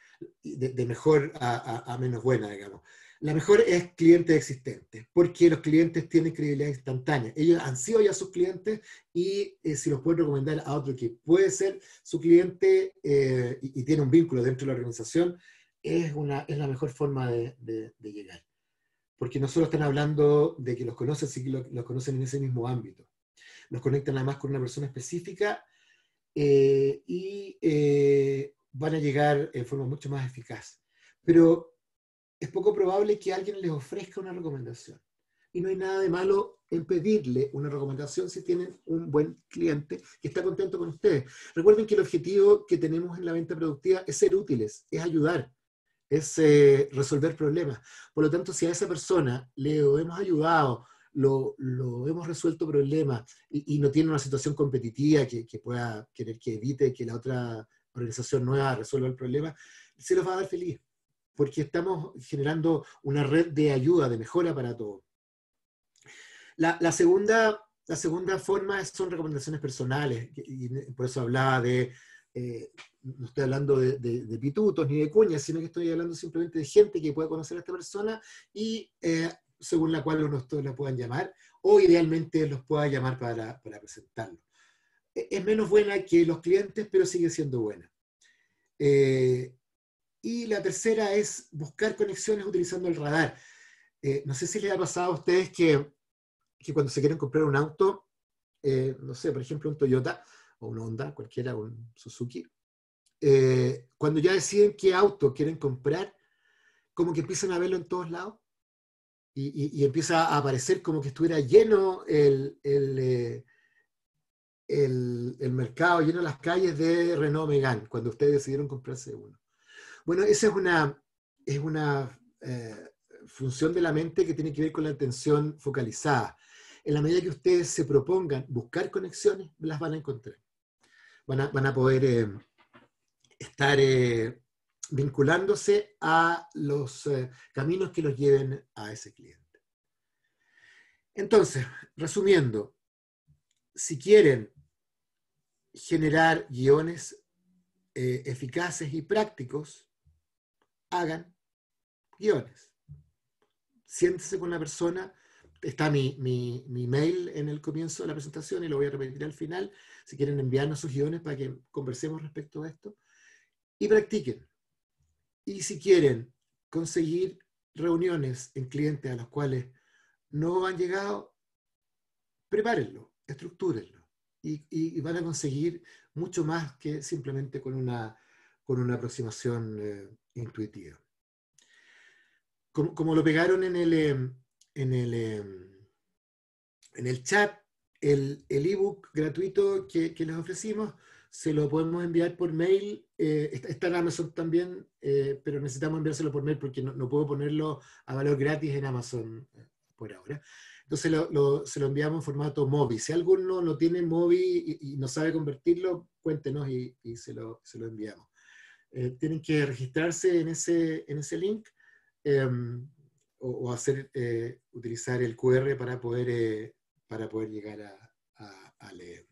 de, mejor a, menos buena, digamos. La mejor es clientes existentes, porque los clientes tienen credibilidad instantánea. Ellos han sido ya sus clientes y eh, si los pueden recomendar a otro que puede ser su cliente eh, y, tiene un vínculo dentro de la organización, es, una, es la mejor forma de, llegar. Porque no solo están hablando de que los conocen, sino que los, conocen en ese mismo ámbito. Los conectan además con una persona específica eh, y van a llegar en forma mucho más eficaz. Pero es poco probable que alguien les ofrezca una recomendación. Y no hay nada de malo en pedirle una recomendación si tienen un buen cliente que está contento con ustedes. Recuerden que el objetivo que tenemos en la venta productiva es ser útiles, es ayudar, es eh, resolver problemas. Por lo tanto, si a esa persona le hemos ayudado, lo, hemos resuelto problemas y, no tiene una situación competitiva que pueda querer que evite que la otra organización nueva resuelva el problema, se los va a dar feliz, porque estamos generando una red de ayuda, de mejora para todos. La, segunda, la segunda forma son recomendaciones personales, y, por eso hablaba de, eh, no estoy hablando de, pitutos ni de cuñas, sino que estoy hablando simplemente de gente que pueda conocer a esta persona y eh, según la cual uno la puedan llamar, o idealmente los pueda llamar para presentarlo. Eh, es menos buena que los clientes, pero sigue siendo buena. Eh, y la tercera es buscar conexiones utilizando el radar. Eh, no sé si les ha pasado a ustedes que, cuando se quieren comprar un auto, no sé, por ejemplo, un Toyota o un Honda, cualquiera, un Suzuki, cuando ya deciden qué auto quieren comprar, como que empiezan a verlo en todos lados y, empieza a aparecer como que estuviera lleno el el, mercado, lleno las calles de Renault Megan, cuando ustedes decidieron comprarse uno. Bueno, esa es una, es una eh, función de la mente que tiene que ver con la atención focalizada. En la medida que ustedes se propongan buscar conexiones, las van a encontrar. Van a, poder eh, estar eh, vinculándose a los caminos que los lleven a ese cliente. Entonces, resumiendo, si quieren generar guiones eh, eficaces y prácticos, hagan guiones. Siéntese con la persona. Está mi, mi, mi, mail en el comienzo de la presentación y lo voy a repetir al final. Si quieren enviarnos sus guiones para que conversemos respecto a esto. Y practiquen. Y si quieren conseguir reuniones en clientes a los cuales no han llegado, prepárenlo, estructúrenlo y, van a conseguir mucho más que simplemente con una, aproximación eh, intuitiva. Como, lo pegaron en el, em, em, chat, el ebook el gratuito que, les ofrecimos se lo podemos enviar por mail. Eh, está, en Amazon también, eh, pero necesitamos enviárselo por mail porque no puedo ponerlo a valor gratis en Amazon por ahora. Entonces se lo enviamos en formato móvil. Si alguno lo tiene móvil y, no sabe convertirlo, cuéntenos y, se, lo, enviamos. Eh, tienen que registrarse en ese, en ese link em, o, hacer, eh, utilizar el QR para poder, eh, para poder llegar a, a leer,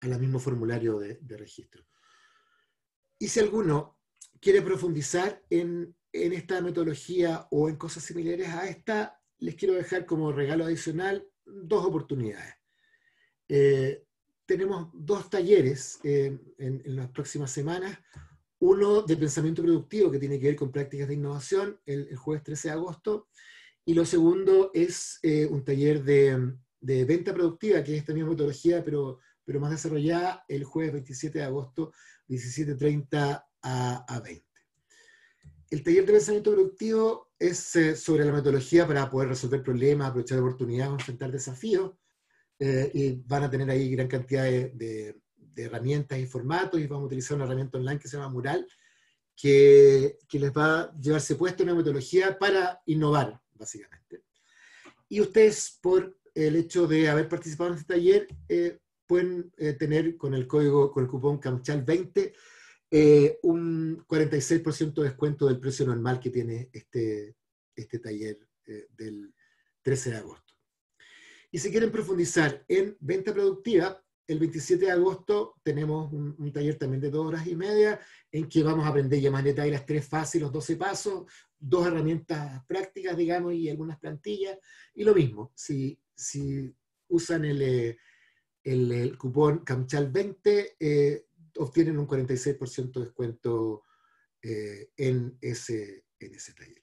al mismo formulario de, de registro. Y si alguno quiere profundizar en, en esta metodología o en cosas similares a esta, les quiero dejar como regalo adicional dos oportunidades. Eh, tenemos dos talleres eh, en, las próximas semanas. Uno de pensamiento productivo que tiene que ver con prácticas de innovación el, jueves 13 de agosto. Y lo segundo es eh, un taller de, venta productiva, que es esta misma metodología, pero, pero más desarrollada el jueves 27 de agosto, 17.30 a, a 20. El taller de pensamiento productivo es eh, sobre la metodología para poder resolver problemas, aprovechar oportunidades, enfrentar desafíos. Eh, y van a tener ahí gran cantidad de, de, herramientas y formatos. Y vamos a utilizar una herramienta online que se llama Mural, que, que les va a llevarse puesto una metodología para innovar, básicamente. Y ustedes, por el hecho de haber participado en este taller, eh, pueden tener con el código, con el cupón CAMCHAL20, eh, un 46% de descuento del precio normal que tiene este, este taller eh, del 13 de agosto. Y si quieren profundizar en venta productiva, el 27 de agosto tenemos un, taller también de dos horas y media en que vamos a aprender ya más detalle las tres fases los 12 pasos, dos herramientas prácticas, digamos, y algunas plantillas. Y lo mismo, si, si usan el, eh, el, cupón CAMCHAL20, obtienen un 46% de descuento eh, en, ese, en ese taller.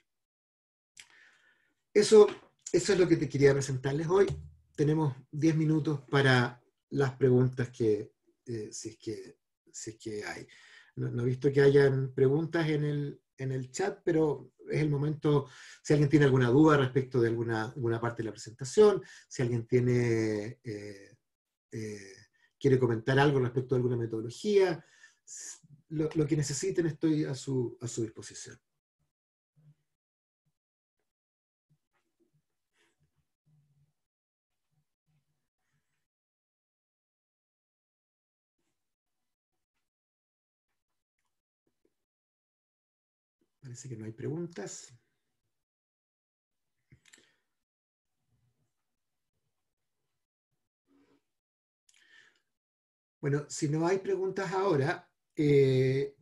Eso, eso es lo que te quería presentarles hoy. Tenemos 10 minutos para las preguntas que, eh, si, es que que hay. No, he visto que hayan preguntas en el, chat, pero es el momento, si alguien tiene alguna duda respecto de alguna, alguna parte de la presentación, si alguien tiene... Eh, quiere comentar algo respecto a alguna metodología, lo, que necesiten estoy a su, a su disposición. Parece que no hay preguntas. Bueno, si no hay preguntas ahora, eh,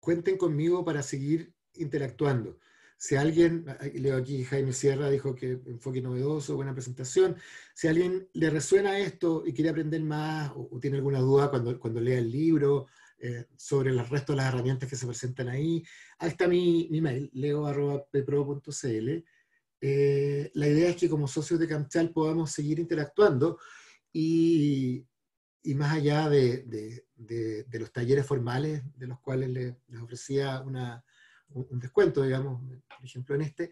cuenten conmigo para seguir interactuando. Si alguien, leo aquí Jaime Sierra dijo que enfoque novedoso, buena presentación. Si alguien le resuena esto y quiere aprender más o, tiene alguna duda cuando, cuando lea el libro eh, sobre el resto de las herramientas que se presentan ahí, ahí está mi, mi mail, leo@pepro.cl. Eh, la idea es que como socios de Camchal podamos seguir interactuando y y más allá de, los talleres formales de los cuales les, ofrecía un descuento, digamos, por ejemplo en este,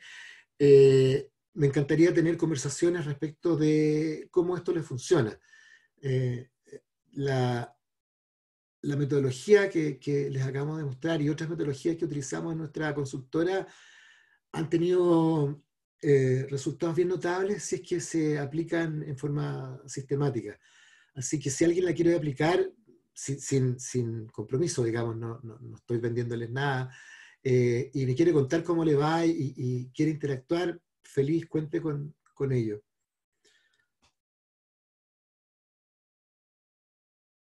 eh, me encantaría tener conversaciones respecto de cómo esto les funciona. Eh, la, metodología que, les acabamos de mostrar y otras metodologías que utilizamos en nuestra consultora han tenido eh, resultados bien notables si es que se aplican en forma sistemática. Así que si alguien la quiere aplicar, sin, compromiso, digamos, no, estoy vendiéndoles nada, eh, y me quiere contar cómo le va y, quiere interactuar, feliz, cuente con, con ello.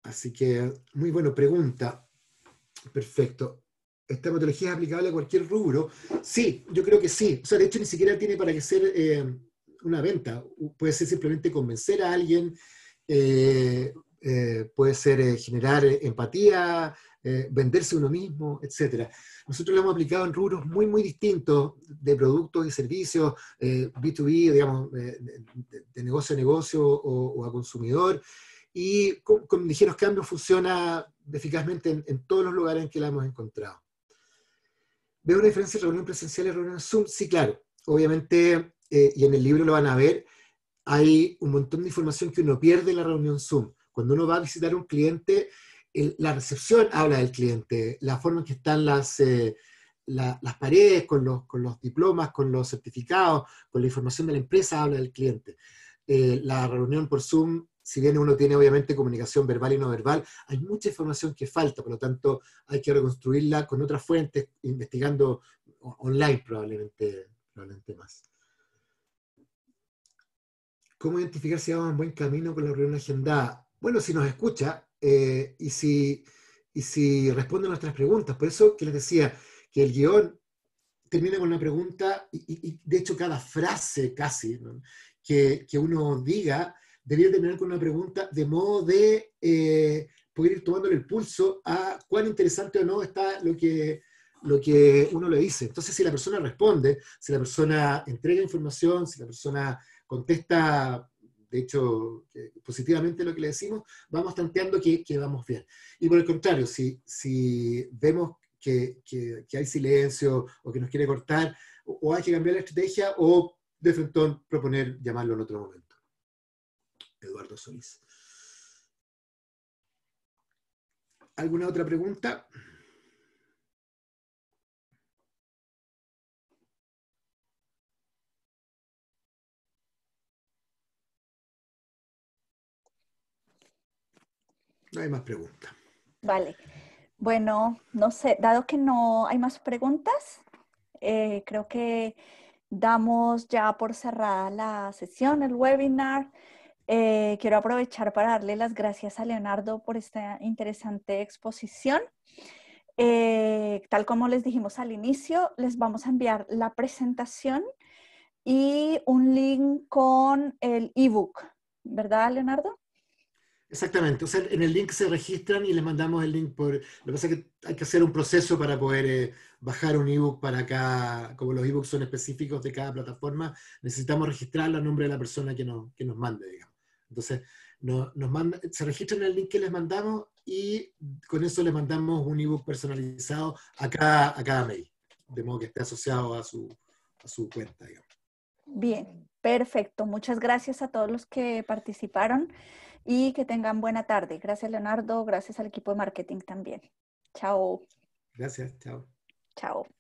Así que, muy buena pregunta. Perfecto. ¿Esta metodología es aplicable a cualquier rubro? Sí, yo creo que sí. O sea, de hecho, ni siquiera tiene para qué ser eh, una venta. Puede ser simplemente convencer a alguien, eh, eh, puede ser eh, generar empatía, venderse uno mismo, etc. Nosotros lo hemos aplicado en rubros muy, muy distintos de productos y servicios, B2B, digamos, de, negocio a negocio o, a consumidor y como dijimos, ligeros cambios funciona eficazmente en, todos los lugares en que la hemos encontrado. ¿Veo una diferencia entre reunión presencial y reunión Zoom? Sí, claro. Obviamente, y en el libro lo van a ver, hay un montón de información que uno pierde en la reunión Zoom. Cuando uno va a visitar un cliente, la recepción habla del cliente, la forma en que están las, eh, paredes con los, diplomas, con los certificados, con la información de la empresa habla del cliente. Eh, la reunión por Zoom, si bien uno tiene obviamente comunicación verbal y no verbal, hay mucha información que falta, por lo tanto hay que reconstruirla con otras fuentes, investigando online probablemente, probablemente más. ¿Cómo identificar si vamos en buen camino con la reunión agendada? Bueno, si nos escucha eh, y, si, y si responde a nuestras preguntas. Por eso que les decía que el guión termina con una pregunta y, de hecho cada frase casi que, que, uno diga debería terminar con una pregunta de modo de eh, poder ir tomándole el pulso a cuán interesante o no está lo que, lo que uno le dice. Entonces, si la persona responde, si la persona entrega información, si la persona contesta, de hecho, positivamente lo que le decimos, vamos tanteando que, vamos bien. Y por el contrario, si, si vemos que, hay silencio o que nos quiere cortar, o, hay que cambiar la estrategia o de frente proponer llamarlo en otro momento. Eduardo Solís. ¿Alguna otra pregunta? No hay más preguntas. Vale. Bueno, no sé, dado que no hay más preguntas, eh, creo que damos ya por cerrada la sesión, el webinar. Eh, quiero aprovechar para darle las gracias a Leonardo por esta interesante exposición. Eh, tal como les dijimos al inicio, les vamos a enviar la presentación y un link con el ebook, ¿verdad, Leonardo? Exactamente, o sea, en el link se registran y les mandamos el link por... Lo que pasa es que hay que hacer un proceso para poder eh, bajar un ebook para cada, como los ebooks son específicos de cada plataforma, necesitamos registrar el nombre de la persona que, nos mande, digamos. Entonces, nos se registran en el link que les mandamos y con eso les mandamos un ebook personalizado a cada, a cada mail, de modo que esté asociado a su, cuenta, Bien, perfecto. Muchas gracias a todos los que participaron y que tengan buena tarde. Gracias, Leonardo. Gracias al equipo de marketing también. Chao. Gracias, chao. Chao.